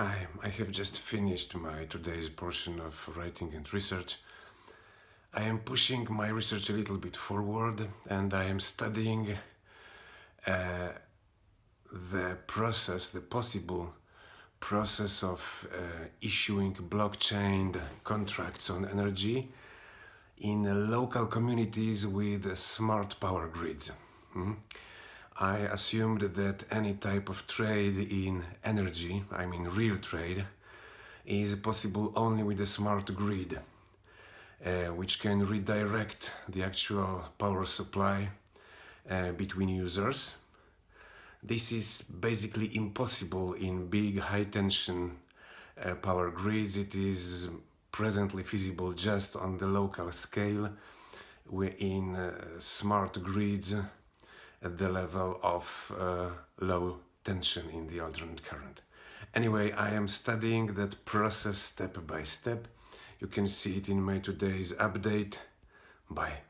Hi, I have just finished my today's portion of writing and research. I am pushing my research a little bit forward and I am studying uh, the process, the possible process of uh, issuing blockchain contracts on energy in local communities with smart power grids. Mm -hmm. I assumed that any type of trade in energy, I mean real trade, is possible only with a smart grid, uh, which can redirect the actual power supply uh, between users. This is basically impossible in big high tension uh, power grids. It is presently feasible just on the local scale. We're in uh, smart grids at the level of uh, low tension in the alternate current. Anyway, I am studying that process step by step. You can see it in my today's update. Bye.